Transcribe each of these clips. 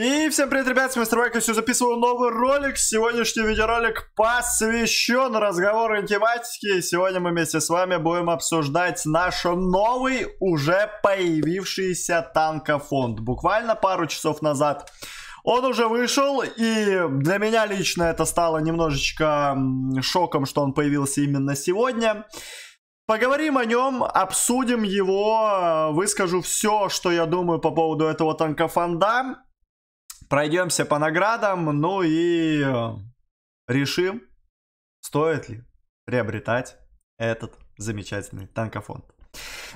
И всем привет, ребят, с вами Мистер Майкл, все записываю новый ролик. Сегодняшний видеоролик посвящен разговору интиматики. И сегодня мы вместе с вами будем обсуждать наш новый, уже появившийся танкофонд. Буквально пару часов назад он уже вышел, и для меня лично это стало немножечко шоком, что он появился именно сегодня. Поговорим о нем, обсудим его, э, выскажу все, что я думаю по поводу этого танкофонда. Пройдемся по наградам, ну и э, решим, стоит ли приобретать этот замечательный танкофонд.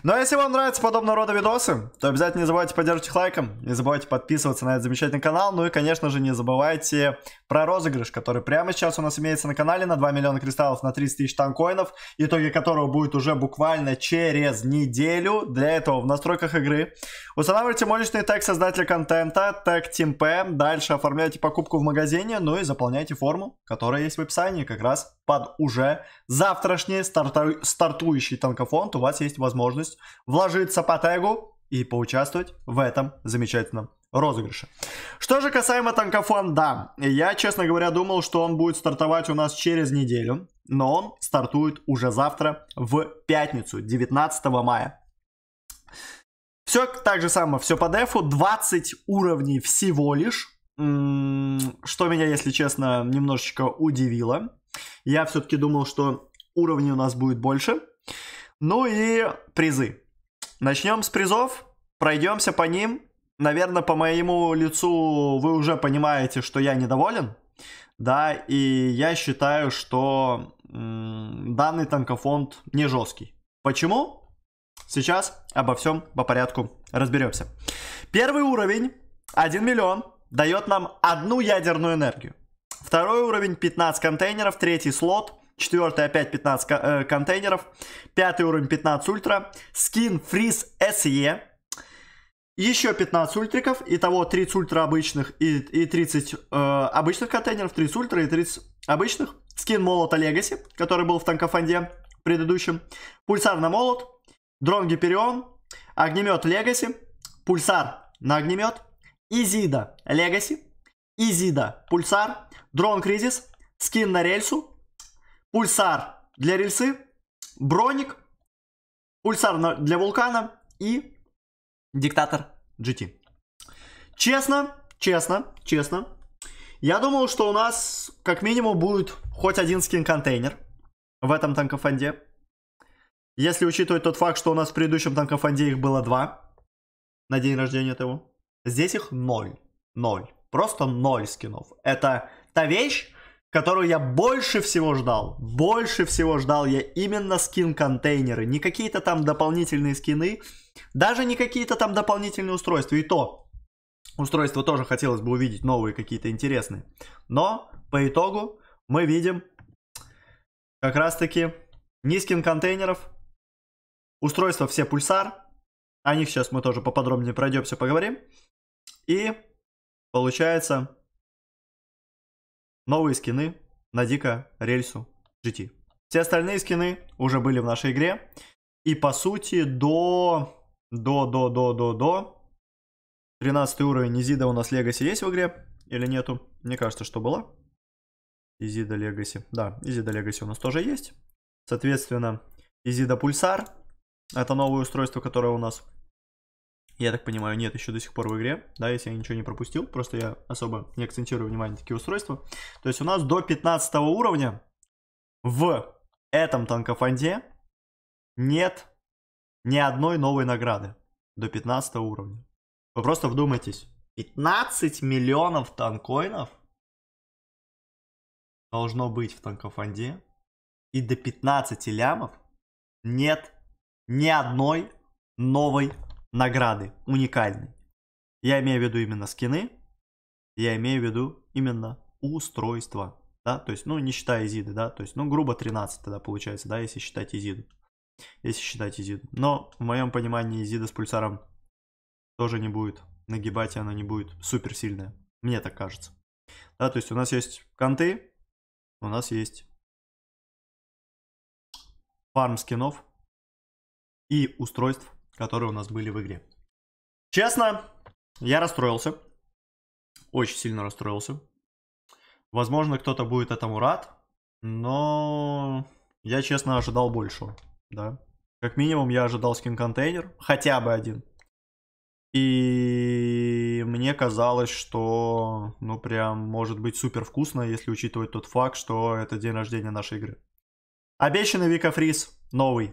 Но ну, а если вам нравятся подобного рода видосы, то обязательно не забывайте поддерживать их лайком, не забывайте подписываться на этот замечательный канал, ну и, конечно же, не забывайте про розыгрыш, который прямо сейчас у нас имеется на канале на 2 миллиона кристаллов на 30 тысяч танкоинов, итоги которого будет уже буквально через неделю. Для этого в настройках игры устанавливайте мощный тег создателя контента, тег TeamP, дальше оформляйте покупку в магазине, ну и заполняйте форму, которая есть в описании, как раз под уже завтрашний старту... стартующий танкофонд у вас есть возможность возможность вложиться по тегу и поучаствовать в этом замечательном розыгрыше. Что же касаемо Танкофан, да, я, честно говоря, думал, что он будет стартовать у нас через неделю, но он стартует уже завтра в пятницу, 19 мая. Все так же самое, все по дефу, 20 уровней всего лишь, что меня, если честно, немножечко удивило. Я все-таки думал, что уровней у нас будет больше. Ну и призы. Начнем с призов, пройдемся по ним. Наверное, по моему лицу вы уже понимаете, что я недоволен. Да, и я считаю, что м- данный танкофонд не жесткий. Почему? Сейчас обо всем по порядку разберемся. Первый уровень, 1 миллион, дает нам одну ядерную энергию. Второй уровень, 15 контейнеров. Третий слот, Четвертый опять 15 э, контейнеров. Пятый уровень 15 ультра. Скин Freeze SE. Еще 15 ультриков. Итого 30 ультра обычных и, и 30 э, обычных контейнеров. 30 ультра и 30 обычных. Скин молота Legacy, который был в танкофанде предыдущем. Пульсар на молот. Дрон Гиперион. Огнемет Legacy. Пульсар на огнемет. Изида Legacy. Изида Пульсар. Дрон Кризис. Скин на рельсу пульсар для рельсы, броник, пульсар для вулкана и диктатор GT. Честно, честно, честно, я думал, что у нас как минимум будет хоть один скин-контейнер в этом танкофанде. Если учитывать тот факт, что у нас в предыдущем танкофанде их было два на день рождения того. Здесь их ноль. Ноль. Просто ноль скинов. Это та вещь, которую я больше всего ждал. Больше всего ждал я именно скин-контейнеры. Не какие-то там дополнительные скины, даже не какие-то там дополнительные устройства. И то, устройства тоже хотелось бы увидеть новые какие-то интересные. Но по итогу мы видим как раз-таки ни скин-контейнеров, устройства все пульсар, о них сейчас мы тоже поподробнее пройдемся, поговорим. И получается новые скины на Дика, Рельсу, GT. Все остальные скины уже были в нашей игре. И по сути до... До, до, до, до, до... 13 уровень Изида у нас Легаси есть в игре или нету? Мне кажется, что была. Изида Легаси. Да, Изида Легаси у нас тоже есть. Соответственно, Изида Пульсар. Это новое устройство, которое у нас я так понимаю, нет еще до сих пор в игре, да, если я ничего не пропустил, просто я особо не акцентирую внимание на такие устройства. То есть у нас до 15 уровня в этом танкофанде нет ни одной новой награды до 15 уровня. Вы просто вдумайтесь, 15 миллионов танкоинов должно быть в танкофанде, и до 15 лямов нет ни одной новой награды уникальны. Я имею в виду именно скины, я имею в виду именно устройство, да, то есть, ну, не считая изиды, да, то есть, ну, грубо 13 тогда получается, да, если считать изиду, если считать изиду. Но в моем понимании изида с пульсаром тоже не будет нагибать, и она не будет супер сильная, мне так кажется. Да, то есть у нас есть конты, у нас есть фарм скинов и устройств которые у нас были в игре. Честно, я расстроился. Очень сильно расстроился. Возможно, кто-то будет этому рад, но я, честно, ожидал большего, да. Как минимум, я ожидал скин-контейнер, хотя бы один. И мне казалось, что, ну, прям, может быть, супер вкусно, если учитывать тот факт, что это день рождения нашей игры. Обещанный Вика Фриз новый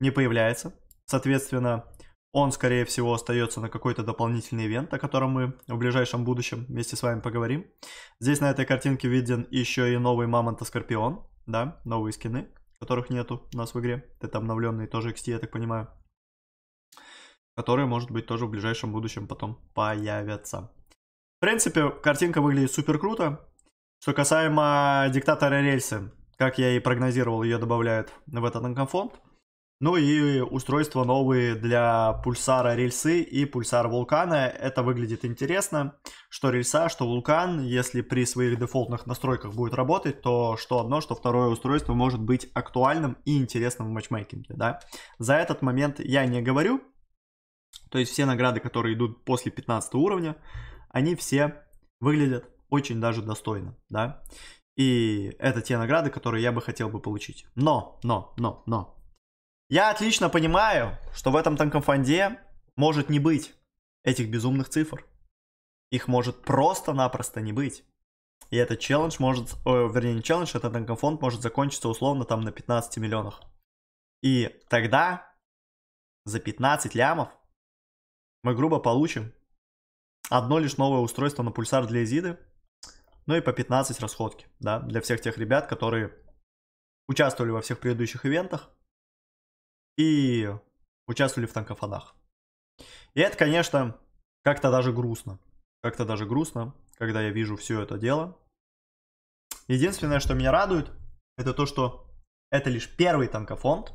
не появляется. Соответственно, он, скорее всего, остается на какой-то дополнительный ивент, о котором мы в ближайшем будущем вместе с вами поговорим. Здесь на этой картинке виден еще и новый Мамонта Скорпион, да, новые скины, которых нету у нас в игре. Это обновленные тоже XT, я так понимаю. Которые, может быть, тоже в ближайшем будущем потом появятся. В принципе, картинка выглядит супер круто. Что касаемо диктатора рельсы, как я и прогнозировал, ее добавляют в этот анкомфонд. Ну и устройства новые для пульсара рельсы и пульсара вулкана. Это выглядит интересно. Что рельса, что вулкан, если при своих дефолтных настройках будет работать, то что одно, что второе устройство может быть актуальным и интересным в матчмейкинге. Да? За этот момент я не говорю. То есть все награды, которые идут после 15 уровня, они все выглядят очень даже достойно. Да? И это те награды, которые я бы хотел бы получить. Но, но, но, но, я отлично понимаю, что в этом танкомфонде может не быть этих безумных цифр. Их может просто-напросто не быть. И этот челлендж может, о, вернее не челлендж, этот танкомфонд может закончиться условно там на 15 миллионах. И тогда за 15 лямов мы грубо получим одно лишь новое устройство на пульсар для Изиды, ну и по 15 расходки, да, для всех тех ребят, которые участвовали во всех предыдущих ивентах, и участвовали в танкофонах. И это, конечно, как-то даже грустно. Как-то даже грустно, когда я вижу все это дело. Единственное, что меня радует, это то, что это лишь первый танкофонд.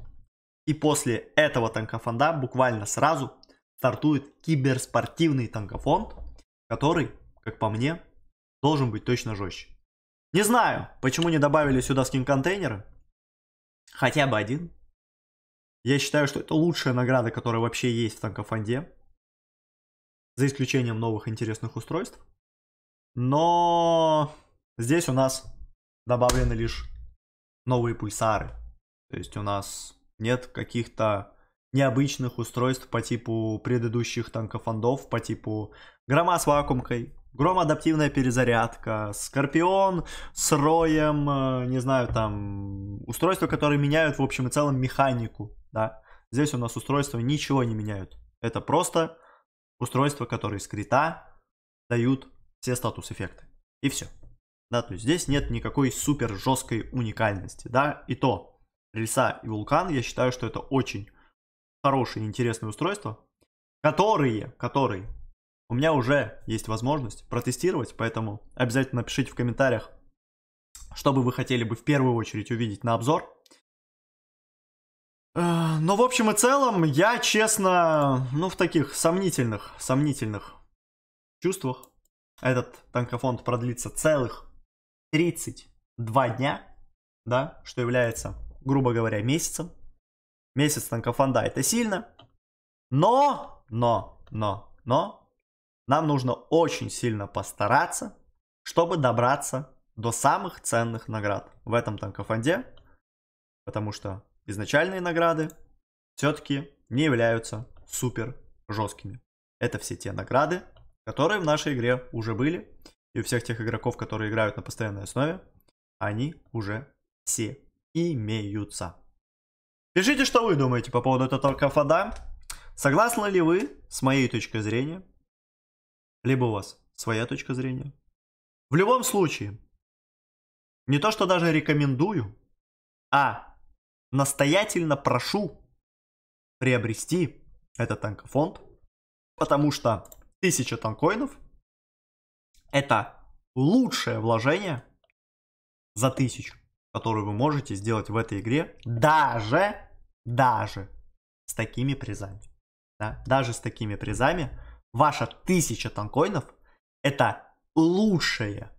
И после этого танкофонда буквально сразу стартует киберспортивный танкофонд, который, как по мне, должен быть точно жестче. Не знаю, почему не добавили сюда скин-контейнеры. Хотя бы один. Я считаю, что это лучшая награда, которая вообще есть в танкофонде. За исключением новых интересных устройств. Но здесь у нас добавлены лишь новые пульсары. То есть у нас нет каких-то необычных устройств по типу предыдущих танкофондов, по типу грома с вакуумкой, гром адаптивная перезарядка, скорпион с роем, э, не знаю, там устройства, которые меняют в общем и целом механику да. Здесь у нас устройства ничего не меняют. Это просто устройства, которые с крита дают все статус-эффекты. И все. Да, то есть здесь нет никакой супер жесткой уникальности, да. И то, рельса и вулкан, я считаю, что это очень хорошие, интересные устройства, которые, которые у меня уже есть возможность протестировать, поэтому обязательно пишите в комментариях, что бы вы хотели бы в первую очередь увидеть на обзор. Э, но ну, в общем и целом, я, честно, ну, в таких сомнительных, сомнительных чувствах. Этот танкофонд продлится целых 32 дня, да, что является, грубо говоря, месяцем. Месяц танкофонда это сильно. Но, но, но, но, нам нужно очень сильно постараться, чтобы добраться до самых ценных наград в этом танкофонде. Потому что изначальные награды все-таки не являются супер жесткими. Это все те награды, которые в нашей игре уже были, и у всех тех игроков, которые играют на постоянной основе, они уже все имеются. Пишите, что вы думаете по поводу этого кафада. Согласны ли вы с моей точкой зрения? Либо у вас своя точка зрения. В любом случае, не то, что даже рекомендую, а настоятельно прошу приобрести этот танкофонд, потому что 1000 танкоинов это лучшее вложение за 1000, которое вы можете сделать в этой игре, даже, даже с такими призами. Да? Даже с такими призами ваша 1000 танкоинов это лучшее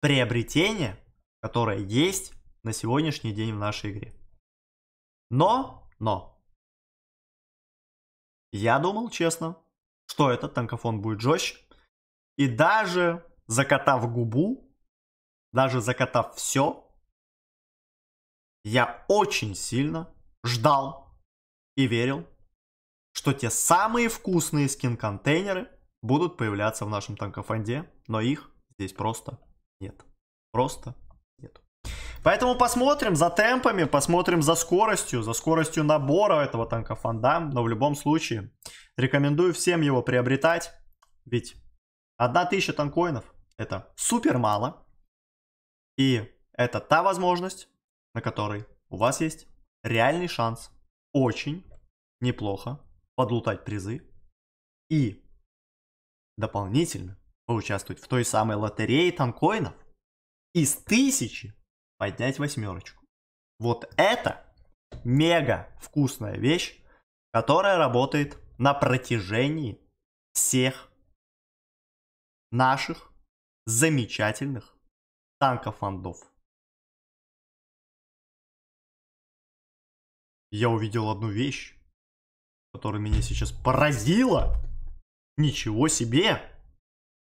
приобретение, которое есть на сегодняшний день в нашей игре. Но, но. Я думал, честно, что этот танкофон будет жестче. И даже закатав губу, даже закатав все, я очень сильно ждал и верил, что те самые вкусные скин-контейнеры будут появляться в нашем танкофонде, но их здесь просто нет. Просто Поэтому посмотрим за темпами, посмотрим за скоростью, за скоростью набора этого танка Фандам. Но в любом случае, рекомендую всем его приобретать. Ведь 1000 танкоинов это супер мало. И это та возможность, на которой у вас есть реальный шанс очень неплохо подлутать призы и дополнительно поучаствовать в той самой лотерее танкоинов из тысячи поднять восьмерочку. Вот это мега вкусная вещь, которая работает на протяжении всех наших замечательных танков-фандов. я увидел одну вещь, которая меня сейчас поразила. Ничего себе!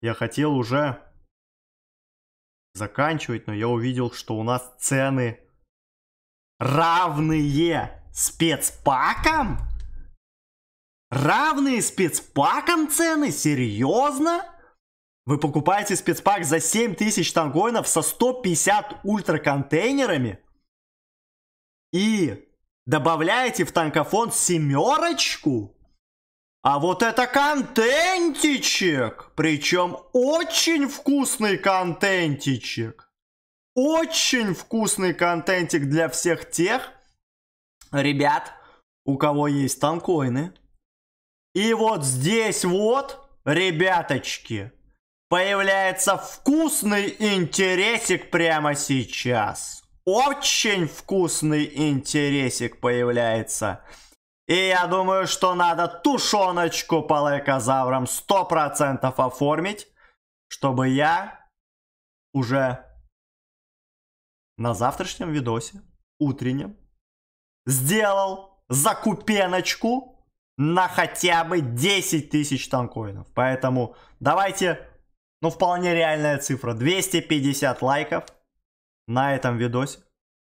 Я хотел уже заканчивать, но я увидел, что у нас цены равные спецпакам? Равные спецпакам цены? Серьезно? Вы покупаете спецпак за 7000 тангоинов со 150 ультраконтейнерами и добавляете в танкофон семерочку? А вот это контентичек! Причем очень вкусный контентичек. Очень вкусный контентик для всех тех ребят, у кого есть танкоины. И вот здесь вот, ребяточки, появляется вкусный интересик прямо сейчас. Очень вкусный интересик появляется. И я думаю, что надо тушеночку по лайкозаврам 100% оформить, чтобы я уже на завтрашнем видосе, утреннем, сделал закупеночку на хотя бы 10 тысяч танкоинов. Поэтому давайте, ну вполне реальная цифра, 250 лайков на этом видосе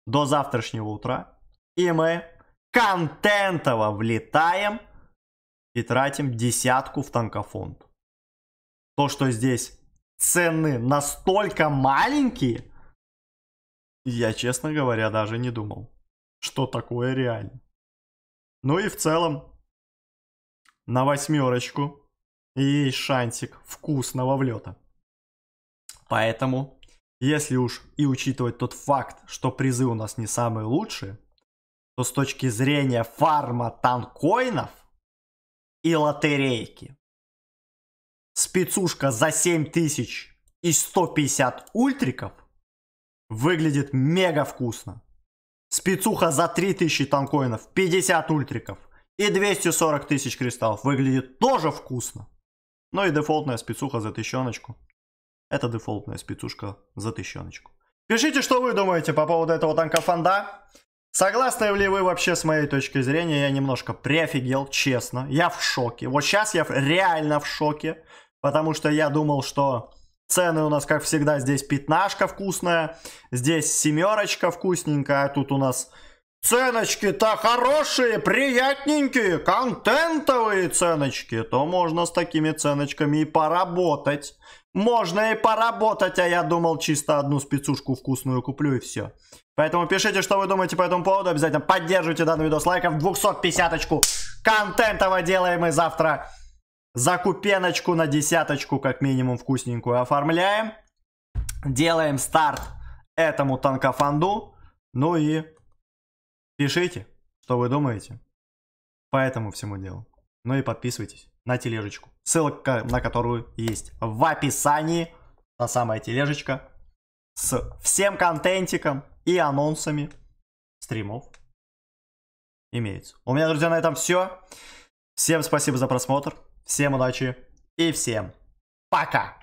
до завтрашнего утра. И мы контентово влетаем и тратим десятку в танкофонд. То, что здесь цены настолько маленькие, я, честно говоря, даже не думал, что такое реально. Ну и в целом, на восьмерочку есть шансик вкусного влета. Поэтому, если уж и учитывать тот факт, что призы у нас не самые лучшие, то с точки зрения фарма танкоинов и лотерейки, спецушка за 7000 и 150 ультриков выглядит мега вкусно. Спецуха за 3000 танкоинов, 50 ультриков и 240 тысяч кристаллов выглядит тоже вкусно. Ну и дефолтная спецуха за тысячоночку. Это дефолтная спецушка за тысячоночку. Пишите, что вы думаете по поводу этого танка фанда Согласны ли вы вообще с моей точки зрения? Я немножко приофигел, честно. Я в шоке. Вот сейчас я реально в шоке, потому что я думал, что цены у нас, как всегда, здесь пятнашка вкусная, здесь семерочка вкусненькая, а тут у нас ценочки-то хорошие, приятненькие, контентовые ценочки, то можно с такими ценочками и поработать. Можно и поработать, а я думал чисто одну спецушку вкусную куплю и все. Поэтому пишите, что вы думаете по этому поводу. Обязательно поддерживайте данный видос лайков. 250-очку контентово делаем. мы завтра закупеночку на десяточку, как минимум, вкусненькую оформляем. Делаем старт этому танкофанду. Ну и пишите, что вы думаете по этому всему делу. Ну и подписывайтесь на тележечку. Ссылка на которую есть в описании. Та самая тележечка, с всем контентиком и анонсами стримов имеется. У меня, друзья, на этом все. Всем спасибо за просмотр, всем удачи и всем пока!